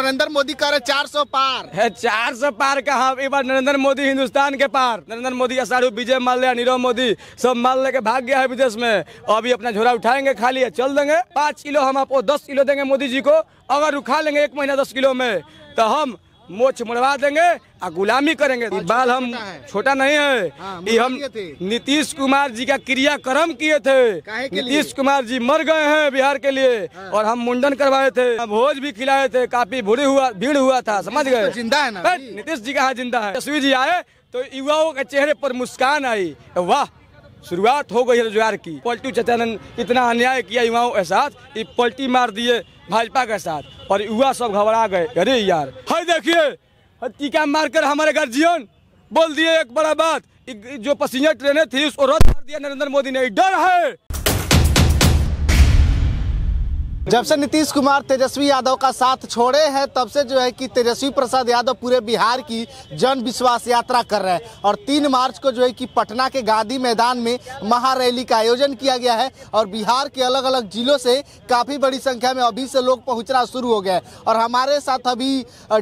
नरेंद्र मोदी कर रहे चार सौ पार है चार सौ पार कहा एक बार नरेंद्र मोदी हिंदुस्तान के पार नरेंद्र मोदी असारू विजय माल्या नीरव मोदी सब माल लेके भाग गया है विदेश में अभी अपना झोरा उठाएंगे खाली है चल देंगे पाँच किलो हम आपको दस किलो देंगे मोदी जी को अगर उखा लेंगे एक महीना दस किलो में तो हम मोच मुड़वा देंगे और गुलामी करेंगे बाल हम छोटा नहीं है हाँ, ये हम नीतीश कुमार जी का क्रियाक्रम किए थे नीतीश कुमार जी मर गए हैं बिहार के लिए हाँ। और हम मुंडन करवाए थे भोज भी खिलाए थे काफी भीड़ हुआ भीड़ हुआ था समझ तो गए जिंदा है ना नीतीश जी का हाँ जिंदा है तस्वीर जी आए तो युवाओं के चेहरे पर मुस्कान आई वाह शुरुआत हो गई रोजगार की पलटू चचानंद इतना अन्याय किया युवाओं के साथ पलटी मार दिए भाजपा के साथ और युवा सब घबरा गए अरे यार हाय देखिए टीका मारकर हमारे गार्जियन बोल दिए एक बड़ा बात जो पसीना ट्रेनें थी उसको रद्द कर दिया नरेंद्र मोदी ने डर है जब से नीतीश कुमार तेजस्वी यादव का साथ छोड़े हैं तब से जो है कि तेजस्वी प्रसाद यादव पूरे बिहार की जन विश्वास यात्रा कर रहे हैं और तीन मार्च को जो है कि पटना के गांधी मैदान में महारैली का आयोजन किया गया है और बिहार के अलग अलग जिलों से काफ़ी बड़ी संख्या में अभी से लोग पहुंचना शुरू हो गए हैं और हमारे साथ अभी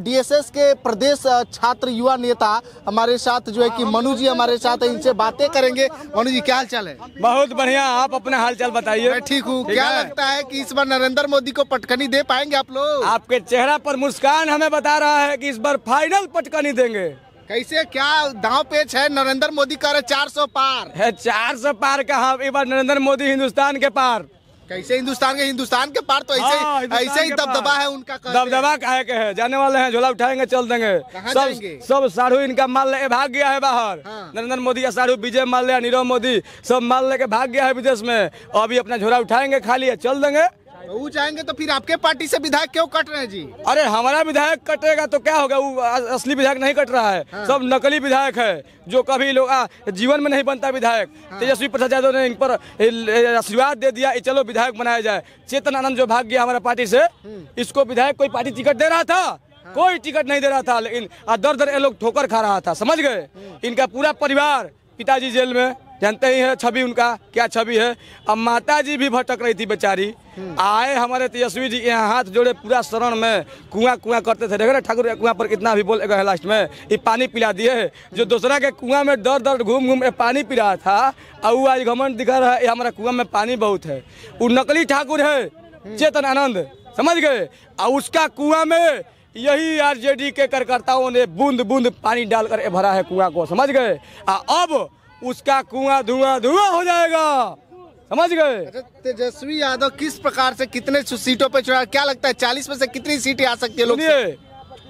डी के प्रदेश छात्र युवा नेता हमारे साथ जो है कि मनु जी हमारे साथ इनसे बातें करेंगे मनु जी क्या हाल चाल है बहुत बढ़िया आप अपना हाल चाल बताइए ठीक हूँ क्या लगता है कि इस बार नरेंद्र नरेंद्र मोदी को पटकनी दे पाएंगे आप लोग आपके चेहरा पर मुस्कान हमें बता रहा है कि इस बार फाइनल पटकनी देंगे कैसे क्या दाव पेच है नरेंद्र मोदी कर चार सौ पार है चार सौ पार कहा एक बार नरेंद्र मोदी हिंदुस्तान के पार कैसे हिंदुस्तान के हिंदुस्तान के पार तो ऐसे हाँ, ऐसे ही दबदबा है उनका दबदबा काहे के है जाने वाले हैं झोला उठाएंगे चल देंगे सब सब साढ़ू इनका माल लेके भाग गया है बाहर हाँ। नरेंद्र मोदी का साढ़ू विजय माल नीरव मोदी सब माल लेके भाग गया है विदेश में अभी अपना झोला उठाएंगे खाली है चल देंगे वो जाएंगे तो फिर आपके पार्टी से विधायक क्यों कट रहे हैं जी अरे हमारा विधायक कटेगा तो क्या होगा वो असली विधायक नहीं कट रहा है हाँ। सब नकली विधायक है जो कभी लोग जीवन में नहीं बनता विधायक हाँ। तेजस्वी प्रसाद यादव ने इन पर आशीर्वाद दे दिया चलो विधायक बनाया जाए चेतन आनंद जो भाग गया हमारा पार्टी से हम्म। इसको विधायक कोई पार्टी टिकट दे रहा था हाँ। कोई टिकट नहीं दे रहा था लेकिन दर दर ये लोग ठोकर खा रहा था समझ गए हम्म। इनका पूरा परिवार पिताजी जेल में जानते ही है छवि उनका क्या छवि है अब माता जी भी भटक रही थी बेचारी हम्म। आए हमारे तेजस्वी जी यहाँ हाथ जोड़े पूरा शरण में कुआं कुआं करते थे देखे ना ठाकुर कुआं पर कितना भी बोल एक लास्ट में ये पानी पिला दिए जो दूसरा के कुआं में डर डर घूम घूम पानी पी रहा था और आज घमंड दिखा रहा है हमारा कुआं में पानी बहुत है वो नकली ठाकुर है हम्म। चेतन आनंद समझ गए और उसका कुआं में यही आरजेडी के कार्यकर्ताओं ने बूंद बूंद पानी डालकर भरा है कुआं को समझ गए अब उसका कुआं धुआं धुआं हो जाएगा समझ गए अच्छा, तेजस्वी यादव किस प्रकार से कितने सीटों पर चुनाव क्या लगता है चालीस में से कितनी सीटें आ सकती है लोग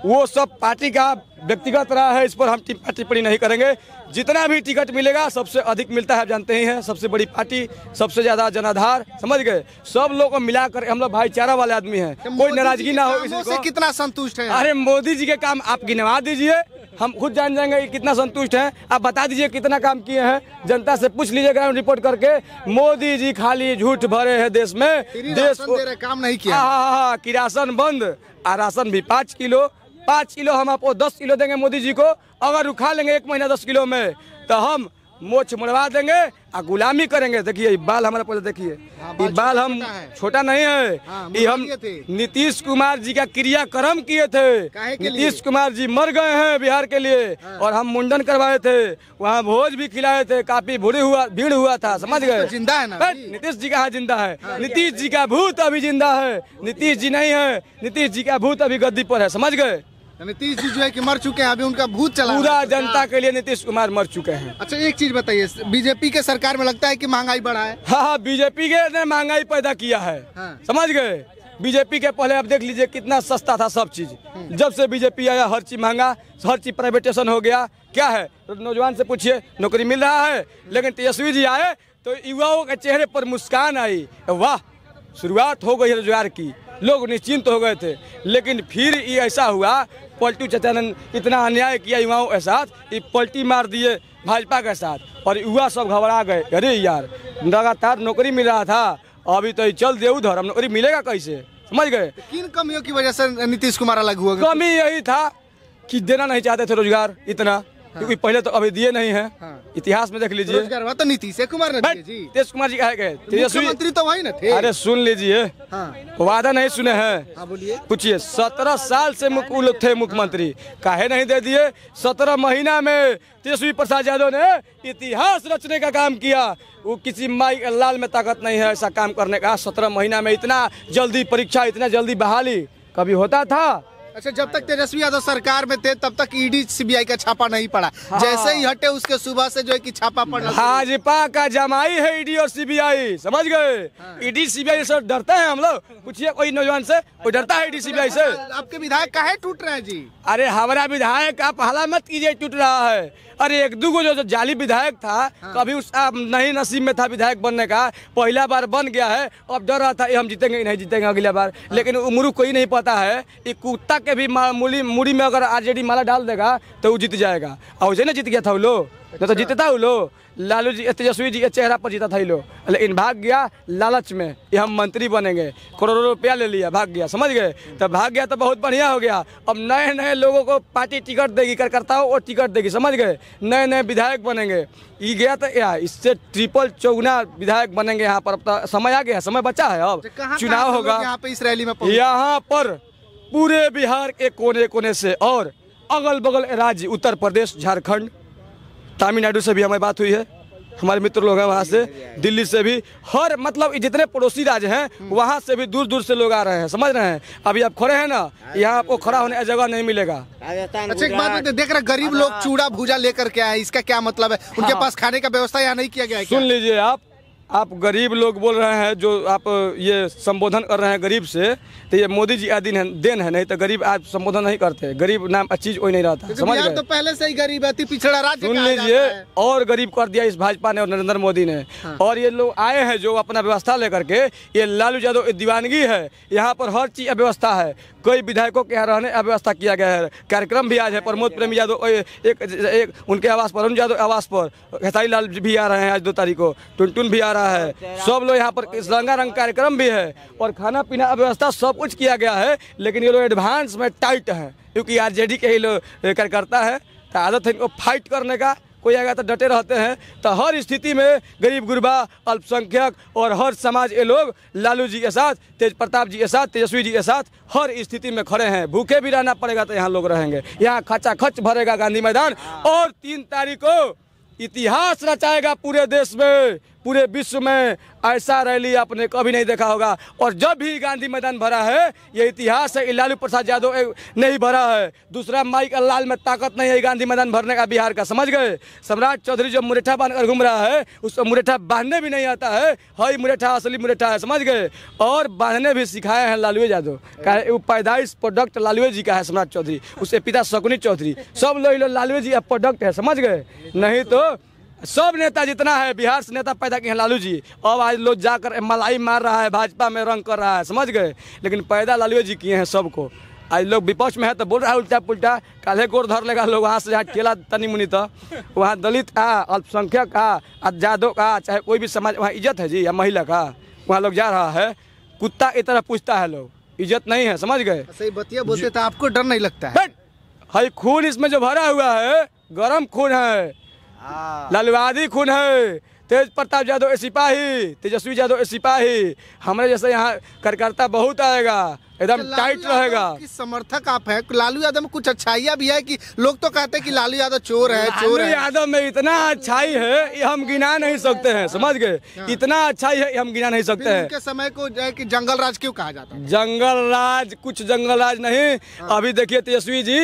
वो सब पार्टी का व्यक्तिगत रहा है इस पर हम टिप्पणी नहीं करेंगे जितना भी टिकट मिलेगा सबसे अधिक मिलता है जानते ही हैं सबसे बड़ी पार्टी सबसे ज्यादा जनाधार समझ गए सब लोग को मिलाकर हम लोग भाईचारा वाले आदमी हैं तो कोई नाराजगी ना हो इसे कितना संतुष्ट है अरे मोदी जी के काम आप गिनवा दीजिए हम खुद जान जाएंगे कि कितना संतुष्ट हैं आप बता दीजिए कितना काम किए हैं जनता से पूछ लीजिए ग्राउंड रिपोर्ट करके मोदी जी खाली झूठ भरे हैं देश में देश को दे काम नहीं किया हाँ हाँ, हाँ हाँ कि राशन बंद आ राशन भी पाँच किलो पाँच किलो हम आपको दस किलो देंगे मोदी जी को अगर उखा लेंगे एक महीना दस किलो में तो हम मोच मुड़वा देंगे और गुलामी करेंगे देखिए बाल हमारा पहले देखिए ये हाँ, बाल हम छोटा नहीं है हाँ, ये हम नीतीश कुमार जी का क्रियाक्रम किए थे नीतीश कुमार जी मर गए हैं बिहार के लिए हाँ। और हम मुंडन करवाए थे वहाँ भोज भी खिलाए थे काफी भूरी हुआ भीड़ हुआ था समझ गए जिंदा है ना नीतीश जी हाँ जिंदा है हाँ, नीतीश जी का भूत अभी जिंदा है नीतीश जी नहीं है नीतीश जी का भूत अभी गद्दी पर है समझ गए तो नीतीश जी जो है कि मर चुके हैं अभी उनका भूत चला पूरा जनता के लिए नीतीश कुमार मर चुके हैं अच्छा एक चीज बताइए बीजेपी के सरकार में लगता है कि महंगाई बढ़ा है हाँ हाँ बीजेपी के ने महंगाई पैदा किया है हाँ। समझ गए बीजेपी के पहले आप देख लीजिए कितना सस्ता था सब चीज हम्म। जब से बीजेपी आया हर चीज महंगा हर चीज प्राइवेटेशन हो गया क्या है तो नौजवान से पूछिए नौकरी मिल रहा है लेकिन तेजस्वी जी आए तो युवाओं के चेहरे पर मुस्कान आई वाह शुरुआत हो गई रोजगार की लोग निश्चिंत हो गए थे लेकिन फिर ये ऐसा हुआ पलटू चचानंद इतना अन्याय किया युवाओं के साथ कि पलटी मार दिए भाजपा के साथ और युवा सब घबरा गए अरे यार लगातार नौकरी मिल रहा था अभी तो चल दे उधर हम नौकरी मिलेगा कैसे समझ गए तो किन कमियों की वजह से नीतीश कुमार अलग हुआ कमी यही था कि देना नहीं चाहते थे रोजगार इतना हाँ। क्योंकि पहले तो अभी दिए नहीं है हाँ। इतिहास में देख लीजिए तो नीतीश कुमार नीतीश कुमार जी कहे गए मंत्री तो वही ना थे अरे सुन लीजिए हाँ। वादा नहीं सुने हैं हाँ बोलिए पूछिए सत्रह साल से मुकुल थे मुख्यमंत्री काहे नहीं दे दिए सत्रह महीना में तेजस्वी प्रसाद यादव ने इतिहास रचने का काम किया वो किसी माई लाल में ताकत नहीं है ऐसा काम करने का सत्रह महीना में इतना जल्दी परीक्षा इतना जल्दी बहाली कभी होता था अच्छा जब तक तेजस्वी यादव सरकार में थे तब तक ईडी e सीबीआई का छापा नहीं पड़ा हाँ। जैसे ही हटे उसके सुबह से जो है कि छापा पड़ा भाजपा हाँ का जमाई है ईडी e और सीबीआई समझ गए ईडी हाँ। सीबीआई e से डरते हैं हम लोग पूछिए कोई नौजवान से कोई डरता है ईडी सीबीआई से आपके विधायक कहा टूट रहे हैं जी अरे हमारा विधायक आप हला मत कीजिए टूट रहा है अरे एक दूगो जो, जो जाली विधायक था हाँ। कभी उस नहीं नसीब में था विधायक बनने का पहला बार बन गया है अब डर रहा था ये हम जीतेंगे नहीं जीतेंगे अगला बार हाँ। लेकिन उमरू को ही नहीं पता है कि कुत्ता के भी मूली मूरी में अगर आरजेडी माला डाल देगा तो वो जीत जाएगा और उसे ना जीत गया था वो लोग नहीं तो, तो जीतता हूँ लो लालू जी तेजस्वी जी के चेहरा पर जीता था ही लो लेकिन भाग गया लालच में ये हम मंत्री बनेंगे करोड़ों रुपया ले लिया भाग गया समझ गए तो भाग गया तो बहुत बढ़िया हो गया अब नए नए लोगों को पार्टी टिकट देगी कार्यकर्ताओं और टिकट देगी समझ गए नए नए विधायक बनेंगे ये गया तो यार इससे ट्रिपल चौगुना विधायक बनेंगे यहाँ पर अब तो समय आ गया समय बचा है अब तो चुनाव होगा यहाँ पे इस रैली में यहाँ पर पूरे बिहार के कोने कोने से और अगल बगल राज्य उत्तर प्रदेश झारखंड तमिलनाडु से भी हमारी बात हुई है हमारे मित्र लोग हैं वहाँ से दिल्ली से भी हर मतलब जितने पड़ोसी राज्य हैं वहाँ से भी दूर दूर से लोग आ रहे हैं समझ रहे हैं अभी आप खड़े हैं ना यहाँ आपको खड़ा होने का जगह नहीं मिलेगा अच्छा एक बात देख रहे गरीब हाँ, लोग हाँ। चूड़ा भूजा लेकर के आए इसका क्या मतलब है उनके हाँ। पास खाने का व्यवस्था यहाँ नहीं किया गया सुन लीजिए आप आप गरीब लोग बोल रहे हैं जो आप ये संबोधन कर रहे हैं गरीब से तो ये मोदी जी का दिन है देन है नहीं तो गरीब आप संबोधन नहीं करते गरीब नाम अच्छी वही नहीं रहता समझ गए तो पहले से ही गरीब है पिछड़ा राज्य सुन लीजिए और गरीब कर दिया इस भाजपा ने और नरेंद्र मोदी ने हाँ। और ये लोग आए हैं जो अपना व्यवस्था लेकर के ये लालू यादव दीवानगी है यहाँ पर हर चीज अव्यवस्था है कई विधायकों के यहाँ रहने अव्यवस्था किया गया है कार्यक्रम भी आज है प्रमोद प्रेम यादव एक उनके आवास पर अरुण यादव आवास पर हेताई लाल भी आ रहे हैं आज दो तारीख को टुन भी आ रहा है सब लोग यहाँ पर तिरंगा रंग कार्यक्रम भी है और खाना पीना व्यवस्था सब कुछ किया गया है लेकिन ये लोग एडवांस में टाइट हैं क्योंकि आरजेडी के ही लोग कार्यकर्ता है तो आदत है इनको फाइट करने का कोई आएगा तो डटे रहते हैं तो हर स्थिति में गरीब गुरबा अल्पसंख्यक और हर समाज ये लोग लालू जी के साथ तेज प्रताप जी के साथ तेजस्वी जी के साथ हर स्थिति में खड़े हैं भूखे भी रहना पड़ेगा तो यहाँ लोग रहेंगे यहाँ खचा खच भरेगा गांधी मैदान और तीन तारीख को इतिहास रचाएगा पूरे देश में पूरे विश्व में ऐसा रैली आपने कभी नहीं देखा होगा और जब भी गांधी मैदान भरा है ये इतिहास है लालू प्रसाद यादव नहीं भरा है दूसरा माइक लाल में ताकत नहीं है गांधी मैदान भरने का बिहार का समझ गए सम्राट चौधरी जब मुरेठा बांधकर घूम रहा है उसको मुरेठा बांधने भी नहीं आता है हई मुरेठा असली मुरेठा है समझ गए और बांधने भी सिखाए हैं लालू यादव वो पैदाइश प्रोडक्ट लालू जी का है सम्राट चौधरी उसके पिता शकुनी चौधरी सब लोग लालू जी का प्रोडक्ट है समझ गए नहीं तो सब नेता जितना है बिहार से नेता पैदा किए हैं लालू जी अब आज लोग जाकर मलाई मार रहा है भाजपा में रंग कर रहा है समझ गए लेकिन पैदा लालू जी किए हैं सबको आज लोग विपक्ष में है तो बोल रहा है उल्टा पुल्टा काले गोर धर लेगा लोग वहाँ से जहाँ ठेला तनी मुनी तो वहाँ दलित का अल्पसंख्यक का आजादों का चाहे कोई भी समाज वहाँ इज्जत है जी या महिला का वहाँ लोग जा रहा है कुत्ता की तरह पूछता है लोग इज्जत नहीं है समझ गए सही बतिया बोलते तो आपको डर नहीं लगता है है खून इसमें जो भरा हुआ है गरम खून है ललवादी खून है तेज प्रताप यादव ए सिपाही तेजस्वी यादव ए सिपाही हमारे जैसे यहाँ कार्यकर्ता बहुत आएगा एकदम टाइट अच्छा, रहेगा समर्थक आप है लालू यादव में कुछ अच्छाइया भी है कि लोग तो कहते हैं कि लालू यादव चोर है चोर यादव में इतना अच्छाई है ये हम गिना नहीं सकते हैं समझ गए हाँ। इतना अच्छाई है हम गिना नहीं सकते हैं समय को जो है कि जंगल राज क्यों कहा जाता है जंगल राज कुछ जंगल राज नहीं हाँ। अभी देखिए तेजस्वी जी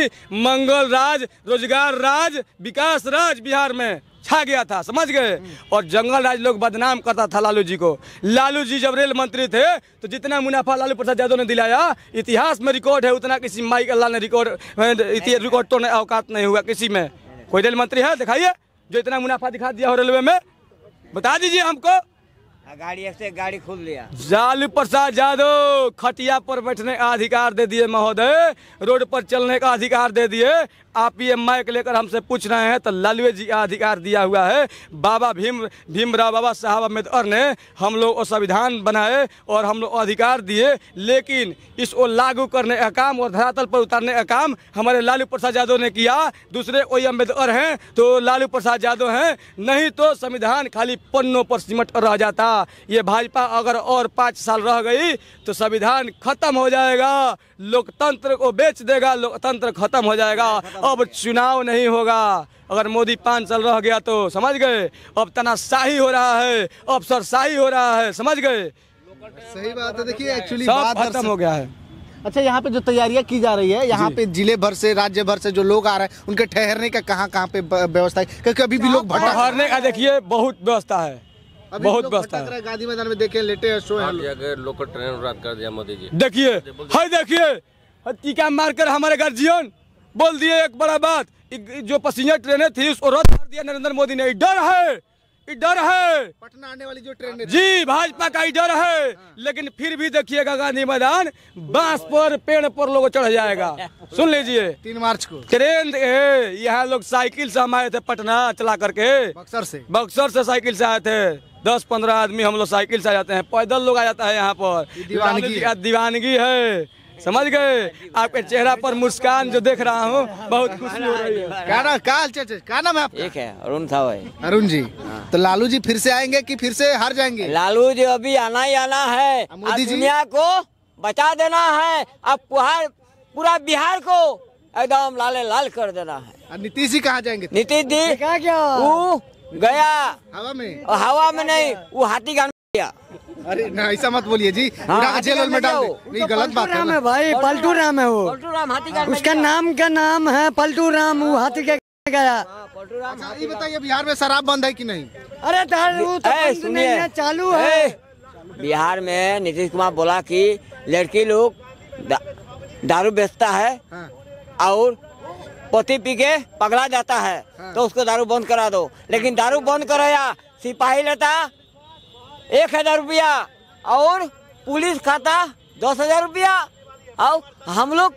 मंगल राज रोजगार राज विकास राज बिहार में छा गया था समझ गए और जंगल राज लोग बदनाम करता था लालू जी को लालू जी जब रेल मंत्री थे तो जितना मुनाफा लालू प्रसाद यादव ने दिलाया इतिहास में रिकॉर्ड है उतना किसी माइक अल्लाह ने रिकॉर्ड रिकॉर्ड तो नहीं अवकात नहीं हुआ किसी में कोई रेल मंत्री है दिखाइए जो इतना मुनाफा दिखा दिया हो रेलवे में बता दीजिए हमको गाड़ी गाड़ी खोल लिया लालू प्रसाद यादव खटिया पर बैठने का अधिकार दे दिए महोदय रोड पर चलने का अधिकार दे दिए आप ये माइक लेकर हमसे पूछ रहे हैं तो लालू जी का अधिकार दिया हुआ है बाबा भीम भीमराव बाबा साहब अम्बेडकर ने हम लोग वो संविधान बनाए और हम लोग अधिकार दिए लेकिन इसको लागू करने का काम और धरातल पर उतारने का काम हमारे लालू प्रसाद यादव ने किया दूसरे कोई अम्बेडकर हैं तो लालू प्रसाद यादव हैं नहीं तो संविधान खाली पन्नों पर सिमट रह जाता जाएगा ये भाजपा अगर और पाँच साल रह गई तो संविधान खत्म हो जाएगा लोकतंत्र को बेच देगा लोकतंत्र खत्म हो जाएगा अब चुनाव नहीं होगा अगर मोदी पाँच साल रह गया तो समझ गए अब तनाशाही हो रहा है अफसरशाही हो रहा है समझ गए सही बात है देखिए एक्चुअली सब खत्म हो गया है अच्छा यहाँ पे जो तैयारियाँ की जा रही है यहाँ पे जिले भर से राज्य भर से जो लोग आ रहे हैं उनके ठहरने का कहाँ कहाँ पे व्यवस्था है क्योंकि अभी भी लोग ठहरने का देखिए बहुत व्यवस्था है बहुत व्यस्त है गांधी मैदान में देखे लेटे हाँ लोकल ट्रेन रात कर दिया मोदी जी देखिए हाई देखिए टीका मारकर हमारे गार्जियन बोल दिए एक बड़ा बात जो पसीना ट्रेने थी उसको रद्द कर दिया नरेंद्र मोदी ने डर है डर है पटना आने वाली जो ट्रेन जी भाजपा का ही डर है लेकिन फिर भी देखिएगा गांधी मैदान बांस पर पेड़ पर लोग चढ़ जाएगा सुन लीजिए तीन मार्च को ट्रेन यहाँ लोग साइकिल से हम आए थे पटना चला करके बक्सर से बक्सर से साइकिल से आए थे दस पंद्रह आदमी हम लोग साइकिल से आ जाते हैं पैदल लोग आ जाता है यहाँ पर दीवानगी दीवानगी है समझ गए आपके चेहरा पर मुस्कान जो देख रहा हूँ बहुत खुशी हो रही है क्या नाम नाम है आपका एक है अरुण था भाई अरुण जी हाँ। तो लालू जी फिर से आएंगे कि फिर से हार जाएंगे लालू जी अभी आना ही आना है हाँ, मोदी दुनिया को बचा देना है अब पूरा बिहार को एकदम लाले लाल कर देना है नीतीश जी कहाँ जाएंगे नीतीश जी क्या क्या गया हवा में हवा में नहीं वो हाथी गान गया अरे ना ऐसा मत बोलिए जी हाँ, जेल में डाल नहीं तो गलत बात है भाई पलटू राम है वो पलटू राम हाथी गान उसका नाम का नाम है पलटू राम वो हाँ, हाथी के गया हाँ, पलटू राम अच्छा, ये बताइए बिहार में शराब बंद है कि नहीं अरे तो तो सुनिए चालू है बिहार में नीतीश कुमार बोला कि लड़की लोग दारू बेचता है हाँ। और पोती पी के पगड़ा जाता है हाँ। तो उसको दारू बंद करा दो लेकिन दारू बंद कराया सिपाही लेता एक हजार रुपया और पुलिस खाता दस हजार रुपया और हम लोग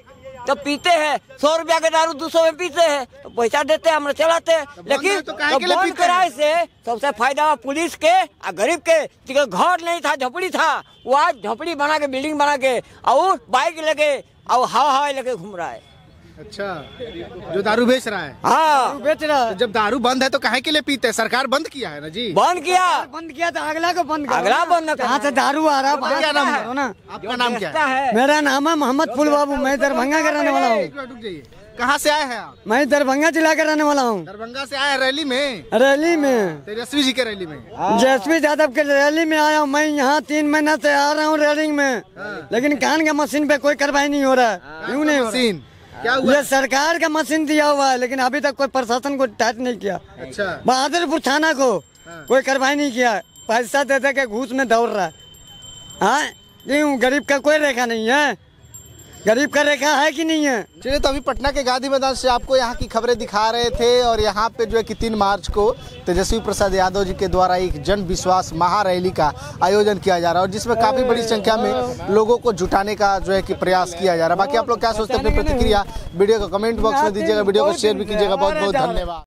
तो पीते हैं सौ रुपया के दारू दो सौ में पीते हैं तो पैसा देते हैं हमने चलाते हैं तो लेकिन तो, तो बंद कराए से सबसे फायदा पुलिस के और गरीब के घर नहीं था झोपड़ी था वो आज झोपड़ी बना के बिल्डिंग बना के और बाइक लेके और हवा हवाई लेके घूम रहा है अच्छा जो दारू बेच रहा है हाँ बेच रहा है तो जब दारू बंद है तो कहे के लिए पीते है सरकार बंद किया है ना जी बंद किया बंद किया तो अगला को बंद अगला बंद कहाँ से दारू आ रहा है क्या नाम है ना आपका नाम क्या है मेरा नाम है मोहम्मद फुल बाबू मैं दरभंगा का रहने वाला हूँ कहाँ से आए हैं आप मैं दरभंगा जिला के रहने वाला हूँ दरभंगा से आया रैली में रैली में तेजस्वी तो जी के रैली में तेजस्वी हाँ। यादव के रैली में आया हूँ मैं यहाँ तीन महीना से आ रहा हूँ रैली में हाँ। लेकिन कान का मशीन पे कोई कार्रवाई नहीं हो रहा है क्यों हाँ। नहीं हो रहा क्या हुआ? ये सरकार का मशीन दिया हुआ है लेकिन अभी तक कोई प्रशासन को टच नहीं किया अच्छा बहादुरपुर थाना को हाँ। कोई कार्रवाई नहीं किया पैसा दे दे के घूस में दौड़ रहा है हाँ गरीब का कोई रेखा नहीं है गरीब का रेखा है कि नहीं है चलिए तो अभी पटना के गांधी मैदान से आपको यहाँ की खबरें दिखा रहे थे और यहाँ पे जो है कि तीन मार्च को तेजस्वी प्रसाद यादव जी के द्वारा एक जन विश्वास महारैली का आयोजन किया जा रहा है और जिसमें काफी बड़ी संख्या में लोगों को जुटाने का जो है कि प्रयास किया जा रहा है बाकी आप लोग क्या सोचते हैं अपनी प्रतिक्रिया वीडियो को कमेंट बॉक्स में दीजिएगा वीडियो को शेयर भी कीजिएगा बहुत बहुत धन्यवाद